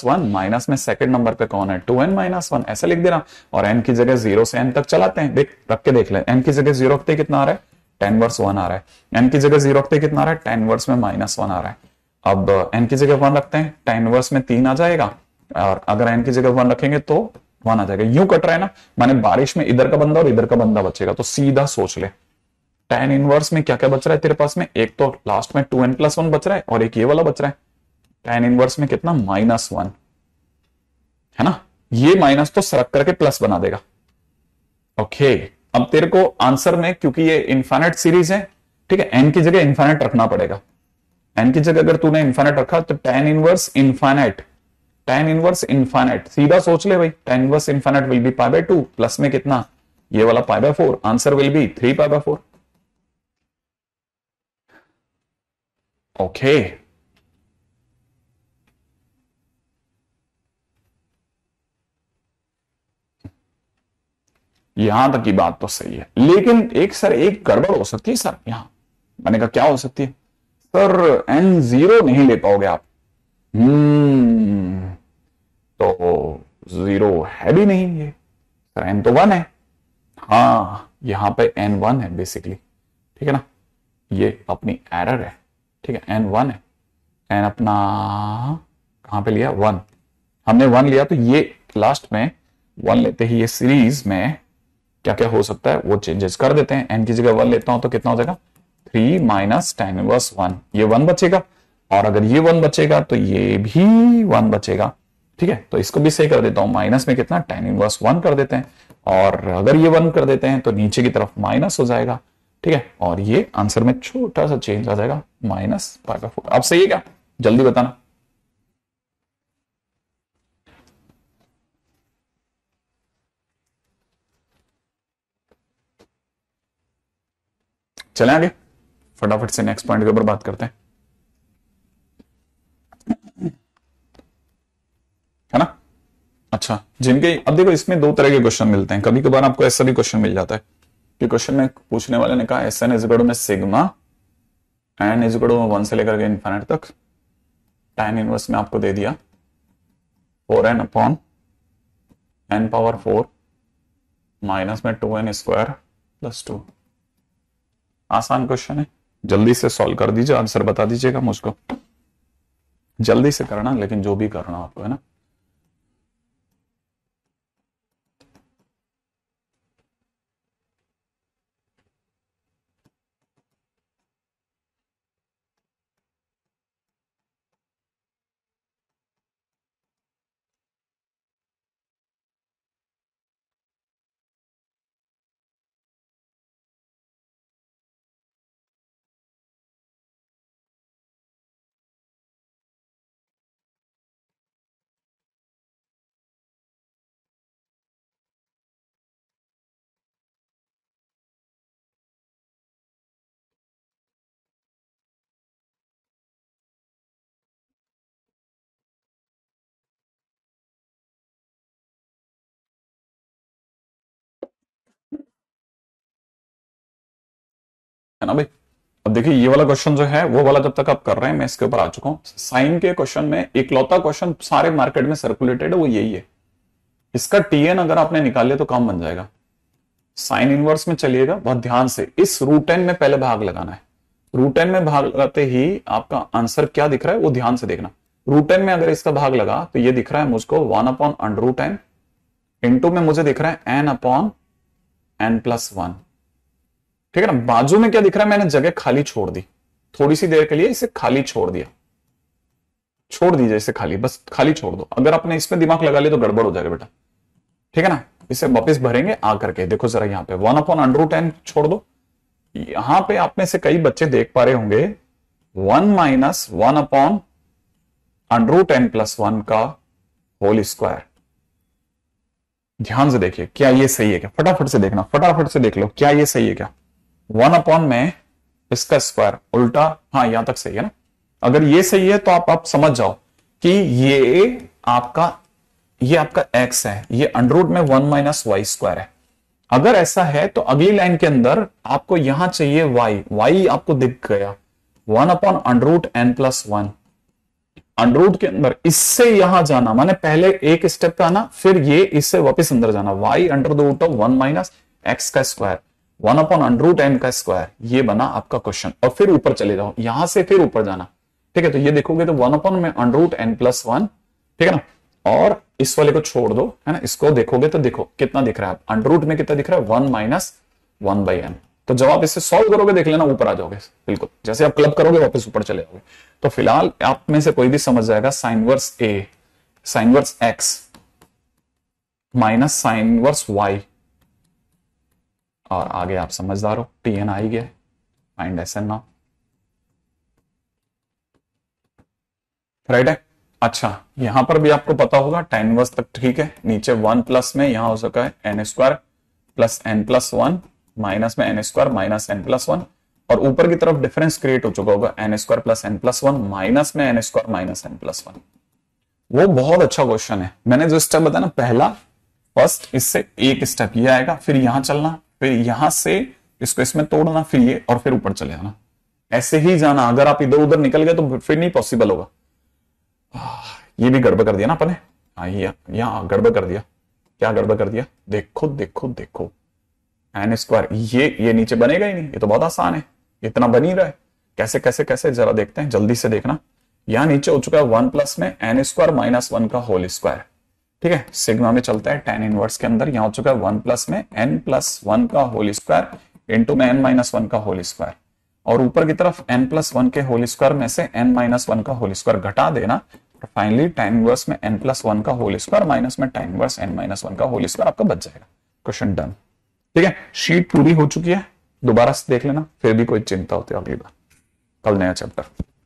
plus one minus में second number पे कौन है टू एन माइनस वन ऐसे लिख दे रहा और एन की जगह जीरो से एन तक चलाते हैं देख रख के देख ले एन की जगह जीरो रखते कितना आ रहा है टेन वर्स वन आ रहा है एन की जगह जीरो रखते कितना आ रहा है टेन वर्स में माइनस वन आ रहा है अब एन की जगह वन रखते हैं टेन वर्स में तीन आ जाएगा और अगर एन की जगह वन रखेंगे तो वन आ जाएगा यूं कट रहा है ना माने बारिश में इधर का बंदा और इधर का बंदा बचेगा तो सीधा सोच ले टेन इनवर्स में क्या क्या बच रहा है तेरे पास में एक तो लास्ट में टू एन प्लस वन बच रहा है और एक ये वाला बच रहा है टेन इनवर्स में कितना माइनस वन है ना ये माइनस तो सरक करके प्लस बना देगा ओके अब तेरे को आंसर में क्योंकि ये इन्फाइनेट सीरीज है ठीक है एन की जगह इन्फाइनेट रखना पड़ेगा एन की जगह अगर तूने इन्फाइनेट रखा तो tan inverse infinite tan inverse infinite सीधा सोच ले भाई tan inverse infinite will be pi by two plus में कितना ये वाला pi by four answer will be three pi by four okay यहां तक की बात तो सही है लेकिन एक सर एक गड़बड़ हो सकती है सर यहां मैंने कहा क्या हो सकती है सर एन जीरो नहीं ले पाओगे आप हम्म तो जीरो है भी नहीं ये सर एन तो वन है हाँ यहां पे एन वन है बेसिकली ठीक है ना ये अपनी एरर है ठीक है एन वन है एन अपना कहां पे लिया वन हमने वन लिया तो ये लास्ट में वन लेते ही ये सीरीज में क्या क्या हो सकता है वो चेंजेस कर देते हैं एन की जगह वन लेता हूं तो कितना हो जाएगा three minus tan inverse one ये वन बचेगा और अगर ये वन बचेगा तो ये भी वन बचेगा ठीक है तो इसको भी सही कर देता हूं माइनस में कितना टेन इनवर्स वन कर देते हैं और अगर ये वन कर देते हैं तो नीचे की तरफ माइनस हो जाएगा ठीक है और ये आंसर में छोटा सा चेंज आ जाएगा माइनस पाई बाय फोर अब सही है क्या जल्दी बताना चले आगे फटाफट से नेक्स्ट पॉइंट के ऊपर बात करते हैं है ना अच्छा जिनके अब देखो इसमें दो तरह के क्वेश्चन मिलते हैं कभी कभार आपको ऐसा भी क्वेश्चन मिल जाता है कि क्वेश्चन में पूछने वाले ने कहा एस एन इजगड़ो में सिग्मा एन इजगड़ो में वन से लेकर के इन्फाइनाइट तक टैन इनवर्स में आपको दे दिया four N upon N power four minus में two N square plus two आसान क्वेश्चन है जल्दी से सॉल्व कर दीजिए आंसर बता दीजिएगा मुझको जल्दी से करना लेकिन जो भी करना आपको है ना है ना भाई अब देखिए ये वाला क्वेश्चन जो है वो वाला जब तक आप कर रहे हैं मैं इसके ऊपर आ चुका हूं साइन के क्वेश्चन में इकलौता क्वेश्चन सारे मार्केट में सर्कुलेटेड है वो यही है इसका टीएन अगर आपने निकाले तो काम बन जाएगा साइन इनवर्स में चलिएगा बहुत ध्यान से इस रूट एन में पहले भाग लगाना है रूट एन में भाग लगाते ही आपका आंसर क्या दिख रहा है वो ध्यान से देखना रूट एन में अगर इसका भाग लगा तो ये दिख रहा है मुझको one upon under root N into में मुझे दिख रहा है N upon N plus one ठीक है ना बाजू में क्या दिख रहा है मैंने जगह खाली छोड़ दी थोड़ी सी देर के लिए इसे खाली छोड़ दिया छोड़ दीजिए इसे खाली बस खाली छोड़ दो अगर आपने इसमें दिमाग लगा लिया तो गड़बड़ हो जाएगा बेटा ठीक है ना इसे वापिस भरेंगे आ करके देखो जरा यहाँ पे वन अपॉन अंडरू टेन छोड़ दो यहां पे आप में से कई बच्चे देख पा रहे होंगे one minus one upon under ten plus one का होल स्क्वायर ध्यान से देखिए क्या ये सही है क्या फटाफट से देखना फटाफट से देख लो क्या ये सही है क्या वन अपॉन में इसका स्क्वायर उल्टा हाँ यहां तक सही है ना अगर ये सही है तो आप आप समझ जाओ कि ये आपका ये आपका एक्स है ये अंडरूट में वन माइनस वाई स्क्वायर है अगर ऐसा है तो अगली लाइन के अंदर आपको यहां चाहिए वाई वाई आपको दिख गया one upon under root N plus one under root के अंदर इससे यहां जाना माने पहले एक स्टेप पे आना फिर ये इससे वापस अंदर जाना Y under the root of one minus X का square one upon under root N का स्क्वायर ये बना आपका क्वेश्चन और फिर ऊपर चले जाओ यहां से फिर ऊपर जाना ठीक है तो ये देखोगे तो वन अपॉन में under root N plus one ठीक है ना और इस वाले को छोड़ दो है ना इसको देखोगे तो देखो कितना दिख रहा है अंडर रूट में कितना दिख रहा है one minus one by N तो जब आप इसे सॉल्व करोगे देख लेना ऊपर आ जाओगे बिल्कुल जैसे आप क्लब करोगे वापस ऊपर चले जाओगे तो फिलहाल आप में से कोई भी समझ जाएगा sine inverse A sine inverse X minus sine inverse Y और आगे आप समझदार हो टी एन आई गए find S N now right है अच्छा यहां पर भी आपको पता होगा टेन वर्ष तक ठीक है नीचे वन प्लस में यहां हो सका है N square plus N plus one minus में N square minus N plus one और ऊपर की तरफ डिफरेंस क्रिएट हो चुका होगा N square plus N plus one minus में N square minus N plus one वो बहुत अच्छा क्वेश्चन है मैंने जो स्टेप बताया ना पहला फर्स्ट इससे एक स्टेप ये आएगा फिर यहां चलना फिर यहां से इसको इसमें तोड़ना फिर ये और फिर ऊपर चले जाना ऐसे ही जाना अगर आप इधर उधर निकल गए तो फिर नहीं पॉसिबल होगा ये भी गड़बड़ कर दिया ना अपने हाँ, यहाँ गड़बड़ कर दिया क्या गड़बड़ कर दिया देखो देखो देखो एन स्क्वायर ये ये नीचे बनेगा ही नहीं ये तो बहुत आसान है इतना बन ही रहा है कैसे कैसे कैसे जरा देखते हैं जल्दी से देखना यहां नीचे हो चुका है वन प्लस में एन स्क्वायर माइनस वन का होल स्क्वायर ठीक है सिग्मा में चलता है टेन इनवर्स के अंदर यहां हो चुका है वन प्लस में एन प्लस वन का होल स्क्वायर इंटू में एन माइनस वन का होल स्क्वायर और ऊपर की तरफ एन प्लस वन के होल स्क्वायर में से एन माइनस वन का होल स्क्वायर घटा देना फाइनली टेन इनवर्स में एन प्लस वन का होल स्क्वायर माइनस में tan inverse N minus one का होल स्क्वायर आपका बच जाएगा क्वेश्चन डन ठीक है शीट पूरी हो चुकी है दोबारा से देख लेना फिर भी कोई चिंता होती है अगली बार कल नया चैप्टर